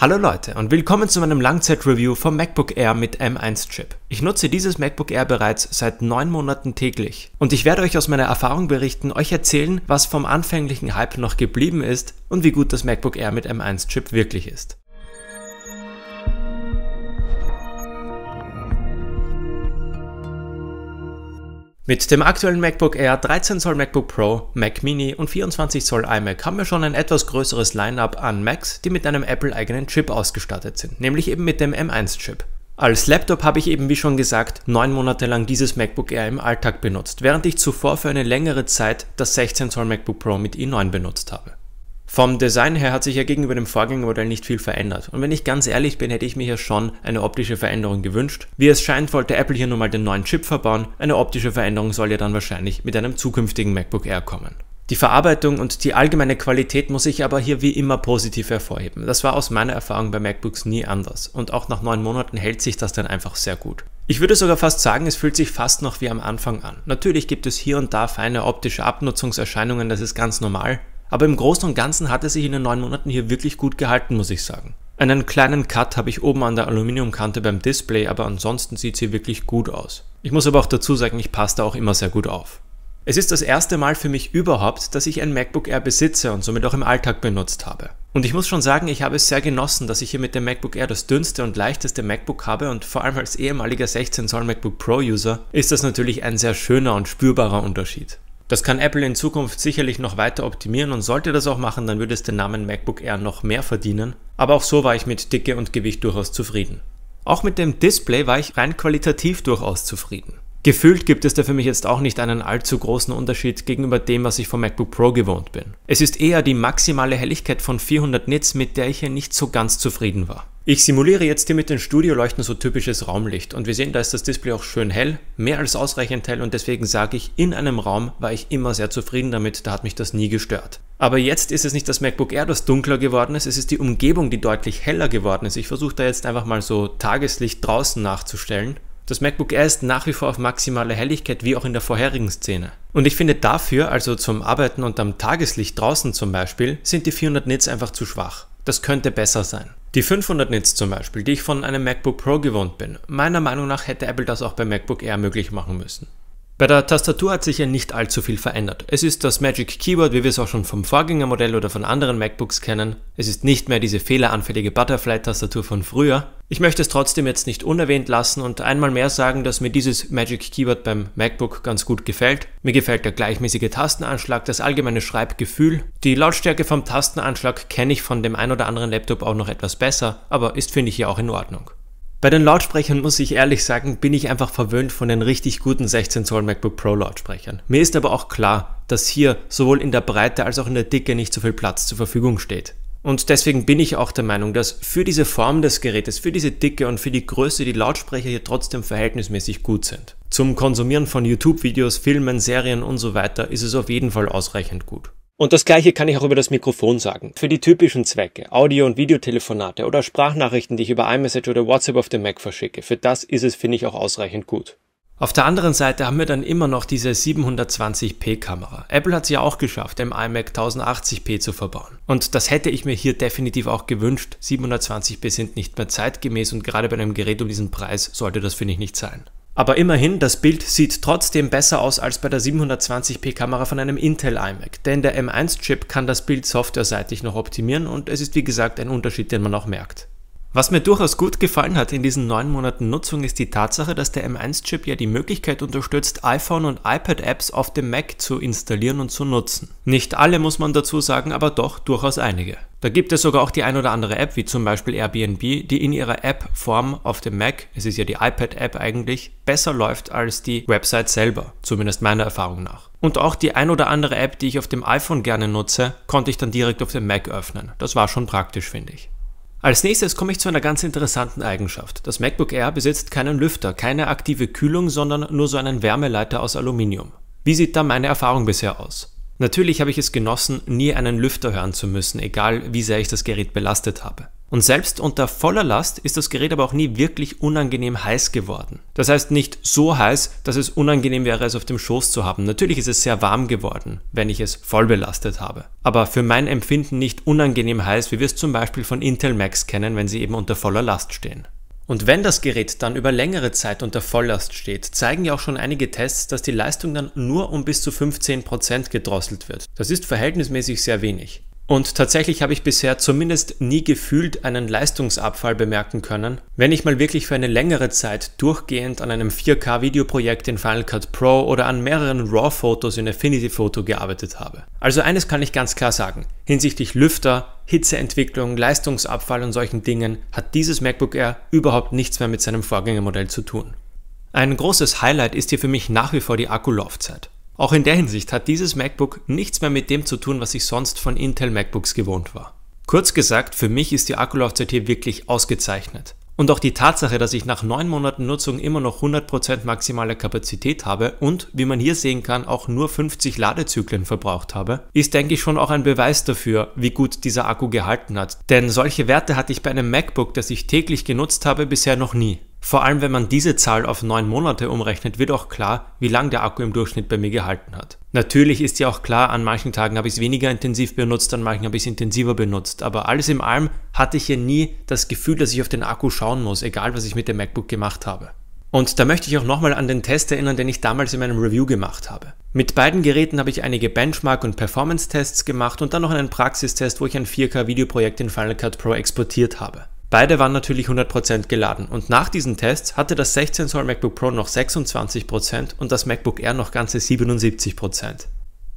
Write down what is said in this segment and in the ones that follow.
Hallo Leute und willkommen zu meinem Langzeit-Review vom MacBook Air mit M1-Chip. Ich nutze dieses MacBook Air bereits seit neun Monaten täglich und ich werde euch aus meiner Erfahrung berichten, euch erzählen, was vom anfänglichen Hype noch geblieben ist und wie gut das MacBook Air mit M1-Chip wirklich ist. Mit dem aktuellen MacBook Air, 13 Zoll MacBook Pro, Mac Mini und 24 Zoll iMac haben wir schon ein etwas größeres Lineup an Macs, die mit einem Apple-eigenen Chip ausgestattet sind, nämlich eben mit dem M1-Chip. Als Laptop habe ich eben wie schon gesagt neun Monate lang dieses MacBook Air im Alltag benutzt, während ich zuvor für eine längere Zeit das 16 Zoll MacBook Pro mit i9 benutzt habe. Vom Design her hat sich ja gegenüber dem Vorgängermodell nicht viel verändert. Und wenn ich ganz ehrlich bin, hätte ich mir ja schon eine optische Veränderung gewünscht. Wie es scheint, wollte Apple hier nun mal den neuen Chip verbauen. Eine optische Veränderung soll ja dann wahrscheinlich mit einem zukünftigen MacBook Air kommen. Die Verarbeitung und die allgemeine Qualität muss ich aber hier wie immer positiv hervorheben. Das war aus meiner Erfahrung bei MacBooks nie anders. Und auch nach neun Monaten hält sich das dann einfach sehr gut. Ich würde sogar fast sagen, es fühlt sich fast noch wie am Anfang an. Natürlich gibt es hier und da feine optische Abnutzungserscheinungen, das ist ganz normal. Aber im Großen und Ganzen hat er sich in den neun Monaten hier wirklich gut gehalten, muss ich sagen. Einen kleinen Cut habe ich oben an der Aluminiumkante beim Display, aber ansonsten sieht sie wirklich gut aus. Ich muss aber auch dazu sagen, ich passe da auch immer sehr gut auf. Es ist das erste Mal für mich überhaupt, dass ich ein MacBook Air besitze und somit auch im Alltag benutzt habe. Und ich muss schon sagen, ich habe es sehr genossen, dass ich hier mit dem MacBook Air das dünnste und leichteste MacBook habe und vor allem als ehemaliger 16 Zoll MacBook Pro User ist das natürlich ein sehr schöner und spürbarer Unterschied. Das kann Apple in Zukunft sicherlich noch weiter optimieren und sollte das auch machen, dann würde es den Namen MacBook Air noch mehr verdienen. Aber auch so war ich mit Dicke und Gewicht durchaus zufrieden. Auch mit dem Display war ich rein qualitativ durchaus zufrieden. Gefühlt gibt es da für mich jetzt auch nicht einen allzu großen Unterschied gegenüber dem, was ich vom MacBook Pro gewohnt bin. Es ist eher die maximale Helligkeit von 400 Nits, mit der ich hier nicht so ganz zufrieden war. Ich simuliere jetzt hier mit den Studioleuchten so typisches Raumlicht und wir sehen, da ist das Display auch schön hell, mehr als ausreichend hell und deswegen sage ich, in einem Raum war ich immer sehr zufrieden damit, da hat mich das nie gestört. Aber jetzt ist es nicht das MacBook Air, das dunkler geworden ist, es ist die Umgebung, die deutlich heller geworden ist. Ich versuche da jetzt einfach mal so Tageslicht draußen nachzustellen das MacBook Air ist nach wie vor auf maximale Helligkeit wie auch in der vorherigen Szene. Und ich finde dafür, also zum Arbeiten und am Tageslicht draußen zum Beispiel, sind die 400 Nits einfach zu schwach. Das könnte besser sein. Die 500 Nits zum Beispiel, die ich von einem MacBook Pro gewohnt bin. Meiner Meinung nach hätte Apple das auch beim MacBook Air möglich machen müssen. Bei der Tastatur hat sich ja nicht allzu viel verändert. Es ist das Magic Keyboard, wie wir es auch schon vom Vorgängermodell oder von anderen MacBooks kennen. Es ist nicht mehr diese fehleranfällige Butterfly-Tastatur von früher. Ich möchte es trotzdem jetzt nicht unerwähnt lassen und einmal mehr sagen, dass mir dieses Magic Keyboard beim MacBook ganz gut gefällt. Mir gefällt der gleichmäßige Tastenanschlag, das allgemeine Schreibgefühl. Die Lautstärke vom Tastenanschlag kenne ich von dem ein oder anderen Laptop auch noch etwas besser, aber ist finde ich ja auch in Ordnung. Bei den Lautsprechern muss ich ehrlich sagen, bin ich einfach verwöhnt von den richtig guten 16 Zoll MacBook Pro Lautsprechern. Mir ist aber auch klar, dass hier sowohl in der Breite als auch in der Dicke nicht so viel Platz zur Verfügung steht. Und deswegen bin ich auch der Meinung, dass für diese Form des Gerätes, für diese Dicke und für die Größe die Lautsprecher hier trotzdem verhältnismäßig gut sind. Zum Konsumieren von YouTube-Videos, Filmen, Serien und so weiter ist es auf jeden Fall ausreichend gut. Und das gleiche kann ich auch über das Mikrofon sagen. Für die typischen Zwecke, Audio- und Videotelefonate oder Sprachnachrichten, die ich über iMessage oder WhatsApp auf dem Mac verschicke, für das ist es, finde ich, auch ausreichend gut. Auf der anderen Seite haben wir dann immer noch diese 720p Kamera. Apple hat sie ja auch geschafft, im iMac 1080p zu verbauen. Und das hätte ich mir hier definitiv auch gewünscht. 720p sind nicht mehr zeitgemäß und gerade bei einem Gerät um diesen Preis sollte das, finde ich, nicht sein. Aber immerhin, das Bild sieht trotzdem besser aus als bei der 720p Kamera von einem Intel iMac, denn der M1-Chip kann das Bild softwareseitig noch optimieren und es ist wie gesagt ein Unterschied, den man auch merkt. Was mir durchaus gut gefallen hat in diesen neun Monaten Nutzung ist die Tatsache, dass der M1-Chip ja die Möglichkeit unterstützt, iPhone und iPad-Apps auf dem Mac zu installieren und zu nutzen. Nicht alle muss man dazu sagen, aber doch durchaus einige. Da gibt es sogar auch die ein oder andere App, wie zum Beispiel Airbnb, die in ihrer App-Form auf dem Mac, es ist ja die iPad-App eigentlich, besser läuft als die Website selber, zumindest meiner Erfahrung nach. Und auch die ein oder andere App, die ich auf dem iPhone gerne nutze, konnte ich dann direkt auf dem Mac öffnen. Das war schon praktisch, finde ich. Als nächstes komme ich zu einer ganz interessanten Eigenschaft. Das MacBook Air besitzt keinen Lüfter, keine aktive Kühlung, sondern nur so einen Wärmeleiter aus Aluminium. Wie sieht da meine Erfahrung bisher aus? Natürlich habe ich es genossen, nie einen Lüfter hören zu müssen, egal wie sehr ich das Gerät belastet habe. Und selbst unter voller Last ist das Gerät aber auch nie wirklich unangenehm heiß geworden. Das heißt nicht so heiß, dass es unangenehm wäre, es auf dem Schoß zu haben. Natürlich ist es sehr warm geworden, wenn ich es voll belastet habe. Aber für mein Empfinden nicht unangenehm heiß, wie wir es zum Beispiel von Intel Max kennen, wenn sie eben unter voller Last stehen. Und wenn das Gerät dann über längere Zeit unter Volllast steht, zeigen ja auch schon einige Tests, dass die Leistung dann nur um bis zu 15% gedrosselt wird. Das ist verhältnismäßig sehr wenig. Und tatsächlich habe ich bisher zumindest nie gefühlt einen Leistungsabfall bemerken können. Wenn ich mal wirklich für eine längere Zeit durchgehend an einem 4K-Videoprojekt in Final Cut Pro oder an mehreren RAW-Fotos in Affinity Photo gearbeitet habe. Also eines kann ich ganz klar sagen. Hinsichtlich Lüfter, Hitzeentwicklung, Leistungsabfall und solchen Dingen hat dieses MacBook Air überhaupt nichts mehr mit seinem Vorgängermodell zu tun. Ein großes Highlight ist hier für mich nach wie vor die Akkulaufzeit. Auch in der Hinsicht hat dieses MacBook nichts mehr mit dem zu tun, was ich sonst von Intel MacBooks gewohnt war. Kurz gesagt, für mich ist die Akkulaufzeit hier wirklich ausgezeichnet. Und auch die Tatsache, dass ich nach 9 Monaten Nutzung immer noch 100% maximale Kapazität habe und, wie man hier sehen kann, auch nur 50 Ladezyklen verbraucht habe, ist denke ich schon auch ein Beweis dafür, wie gut dieser Akku gehalten hat. Denn solche Werte hatte ich bei einem MacBook, das ich täglich genutzt habe, bisher noch nie. Vor allem, wenn man diese Zahl auf 9 Monate umrechnet, wird auch klar, wie lang der Akku im Durchschnitt bei mir gehalten hat. Natürlich ist ja auch klar, an manchen Tagen habe ich es weniger intensiv benutzt, an manchen habe ich es intensiver benutzt. Aber alles in allem hatte ich ja nie das Gefühl, dass ich auf den Akku schauen muss, egal was ich mit dem MacBook gemacht habe. Und da möchte ich auch nochmal an den Test erinnern, den ich damals in meinem Review gemacht habe. Mit beiden Geräten habe ich einige Benchmark- und Performance-Tests gemacht und dann noch einen Praxistest, wo ich ein 4K-Videoprojekt in Final Cut Pro exportiert habe. Beide waren natürlich 100% geladen und nach diesen Tests hatte das 16 Zoll MacBook Pro noch 26% und das MacBook Air noch ganze 77%.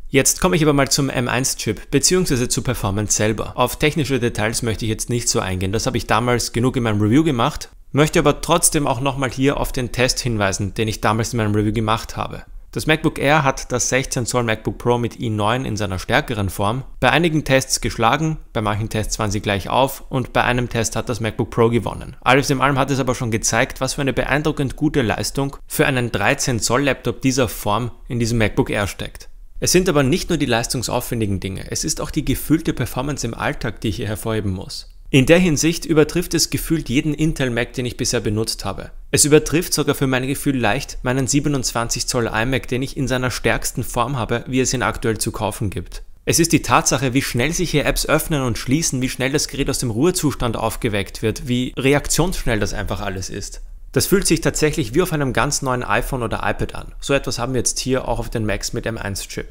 Jetzt komme ich aber mal zum M1-Chip bzw. zur Performance selber. Auf technische Details möchte ich jetzt nicht so eingehen, das habe ich damals genug in meinem Review gemacht, möchte aber trotzdem auch nochmal hier auf den Test hinweisen, den ich damals in meinem Review gemacht habe. Das MacBook Air hat das 16 Zoll MacBook Pro mit i9 in seiner stärkeren Form bei einigen Tests geschlagen, bei manchen Tests waren sie gleich auf und bei einem Test hat das MacBook Pro gewonnen. Alles in allem hat es aber schon gezeigt, was für eine beeindruckend gute Leistung für einen 13 Zoll Laptop dieser Form in diesem MacBook Air steckt. Es sind aber nicht nur die leistungsaufwendigen Dinge, es ist auch die gefühlte Performance im Alltag, die ich hier hervorheben muss. In der Hinsicht übertrifft es gefühlt jeden Intel Mac, den ich bisher benutzt habe. Es übertrifft sogar für mein Gefühl leicht meinen 27 Zoll iMac, den ich in seiner stärksten Form habe, wie es ihn aktuell zu kaufen gibt. Es ist die Tatsache, wie schnell sich hier Apps öffnen und schließen, wie schnell das Gerät aus dem Ruhezustand aufgeweckt wird, wie reaktionsschnell das einfach alles ist. Das fühlt sich tatsächlich wie auf einem ganz neuen iPhone oder iPad an. So etwas haben wir jetzt hier auch auf den Macs mit M1-Chip.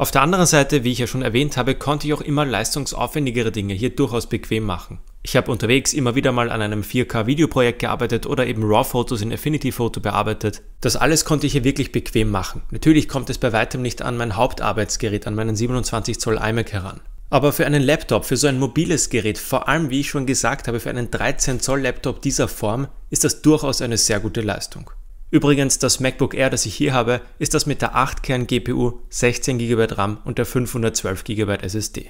Auf der anderen Seite, wie ich ja schon erwähnt habe, konnte ich auch immer leistungsaufwendigere Dinge hier durchaus bequem machen. Ich habe unterwegs immer wieder mal an einem 4K-Videoprojekt gearbeitet oder eben RAW-Fotos in Affinity Photo bearbeitet. Das alles konnte ich hier wirklich bequem machen. Natürlich kommt es bei weitem nicht an mein Hauptarbeitsgerät, an meinen 27 Zoll iMac heran. Aber für einen Laptop, für so ein mobiles Gerät, vor allem wie ich schon gesagt habe, für einen 13 Zoll Laptop dieser Form, ist das durchaus eine sehr gute Leistung. Übrigens, das MacBook Air, das ich hier habe, ist das mit der 8-Kern-GPU, 16 GB RAM und der 512 GB SSD.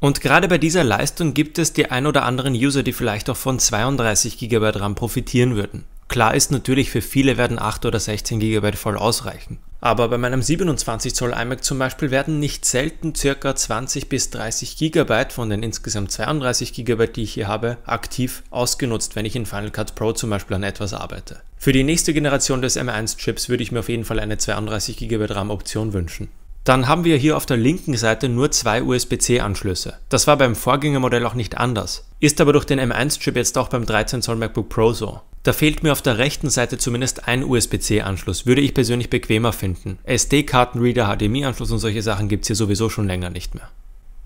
Und gerade bei dieser Leistung gibt es die ein oder anderen User, die vielleicht auch von 32 GB RAM profitieren würden. Klar ist natürlich, für viele werden 8 oder 16 GB voll ausreichen. Aber bei meinem 27 Zoll iMac zum Beispiel werden nicht selten ca. 20 bis 30 GB von den insgesamt 32 GB, die ich hier habe, aktiv ausgenutzt, wenn ich in Final Cut Pro zum Beispiel an etwas arbeite. Für die nächste Generation des M1-Chips würde ich mir auf jeden Fall eine 32 GB RAM-Option wünschen. Dann haben wir hier auf der linken Seite nur zwei USB-C-Anschlüsse. Das war beim Vorgängermodell auch nicht anders, ist aber durch den M1-Chip jetzt auch beim 13 Zoll MacBook Pro so. Da fehlt mir auf der rechten Seite zumindest ein USB-C-Anschluss, würde ich persönlich bequemer finden. SD-Kartenreader, HDMI-Anschluss und solche Sachen gibt es hier sowieso schon länger nicht mehr.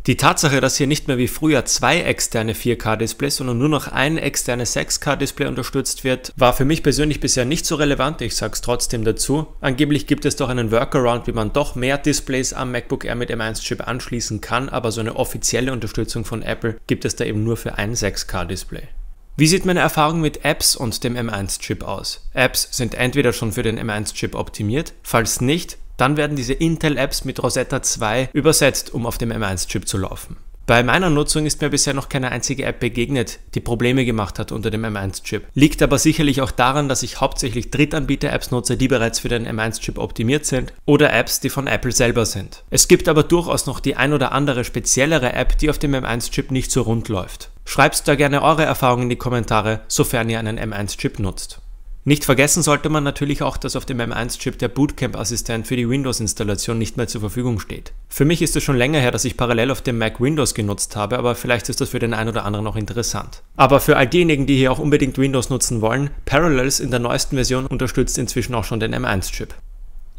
Die Tatsache, dass hier nicht mehr wie früher zwei externe 4K-Displays, sondern nur noch ein externes 6K-Display unterstützt wird, war für mich persönlich bisher nicht so relevant. Ich sage es trotzdem dazu. Angeblich gibt es doch einen Workaround, wie man doch mehr Displays am MacBook Air mit M1-Chip anschließen kann, aber so eine offizielle Unterstützung von Apple gibt es da eben nur für ein 6K-Display. Wie sieht meine Erfahrung mit Apps und dem M1-Chip aus? Apps sind entweder schon für den M1-Chip optimiert, falls nicht, dann werden diese Intel-Apps mit Rosetta 2 übersetzt, um auf dem M1-Chip zu laufen. Bei meiner Nutzung ist mir bisher noch keine einzige App begegnet, die Probleme gemacht hat unter dem M1-Chip. Liegt aber sicherlich auch daran, dass ich hauptsächlich Drittanbieter-Apps nutze, die bereits für den M1-Chip optimiert sind oder Apps, die von Apple selber sind. Es gibt aber durchaus noch die ein oder andere speziellere App, die auf dem M1-Chip nicht so rund läuft. Schreibt da gerne eure Erfahrungen in die Kommentare, sofern ihr einen M1-Chip nutzt. Nicht vergessen sollte man natürlich auch, dass auf dem M1-Chip der Bootcamp-Assistent für die Windows-Installation nicht mehr zur Verfügung steht. Für mich ist es schon länger her, dass ich parallel auf dem Mac Windows genutzt habe, aber vielleicht ist das für den einen oder anderen noch interessant. Aber für all diejenigen, die hier auch unbedingt Windows nutzen wollen, Parallels in der neuesten Version unterstützt inzwischen auch schon den M1-Chip.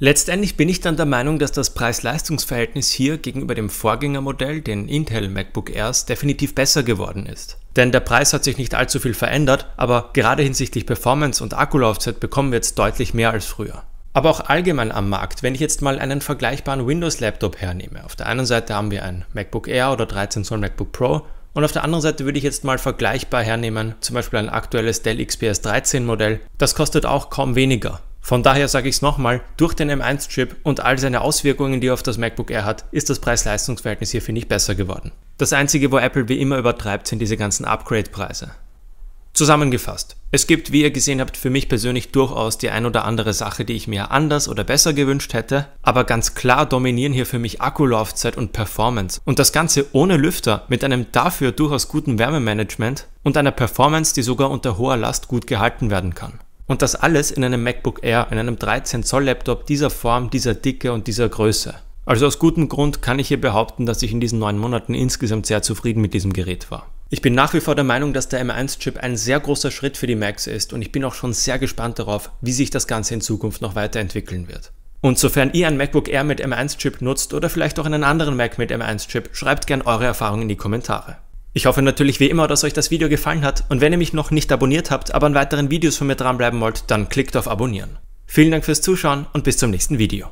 Letztendlich bin ich dann der Meinung, dass das Preis-Leistungs-Verhältnis hier gegenüber dem Vorgängermodell, den Intel MacBook Airs, definitiv besser geworden ist. Denn der Preis hat sich nicht allzu viel verändert, aber gerade hinsichtlich Performance und Akkulaufzeit bekommen wir jetzt deutlich mehr als früher. Aber auch allgemein am Markt, wenn ich jetzt mal einen vergleichbaren Windows-Laptop hernehme. Auf der einen Seite haben wir ein MacBook Air oder 13 Zoll MacBook Pro und auf der anderen Seite würde ich jetzt mal vergleichbar hernehmen, zum Beispiel ein aktuelles Dell XPS 13 Modell. Das kostet auch kaum weniger. Von daher sage ich es nochmal, durch den M1-Chip und all seine Auswirkungen, die er auf das MacBook Air hat, ist das Preis-Leistungs-Verhältnis hier, finde ich, besser geworden. Das Einzige, wo Apple wie immer übertreibt, sind diese ganzen Upgrade-Preise. Zusammengefasst, es gibt, wie ihr gesehen habt, für mich persönlich durchaus die ein oder andere Sache, die ich mir anders oder besser gewünscht hätte, aber ganz klar dominieren hier für mich Akkulaufzeit und Performance. Und das Ganze ohne Lüfter, mit einem dafür durchaus guten Wärmemanagement und einer Performance, die sogar unter hoher Last gut gehalten werden kann. Und das alles in einem MacBook Air, in einem 13 Zoll Laptop dieser Form, dieser Dicke und dieser Größe. Also aus gutem Grund kann ich hier behaupten, dass ich in diesen neun Monaten insgesamt sehr zufrieden mit diesem Gerät war. Ich bin nach wie vor der Meinung, dass der M1-Chip ein sehr großer Schritt für die Macs ist und ich bin auch schon sehr gespannt darauf, wie sich das Ganze in Zukunft noch weiterentwickeln wird. Und sofern ihr ein MacBook Air mit M1-Chip nutzt oder vielleicht auch einen anderen Mac mit M1-Chip, schreibt gern eure Erfahrungen in die Kommentare. Ich hoffe natürlich wie immer, dass euch das Video gefallen hat und wenn ihr mich noch nicht abonniert habt, aber an weiteren Videos von mir dranbleiben wollt, dann klickt auf Abonnieren. Vielen Dank fürs Zuschauen und bis zum nächsten Video.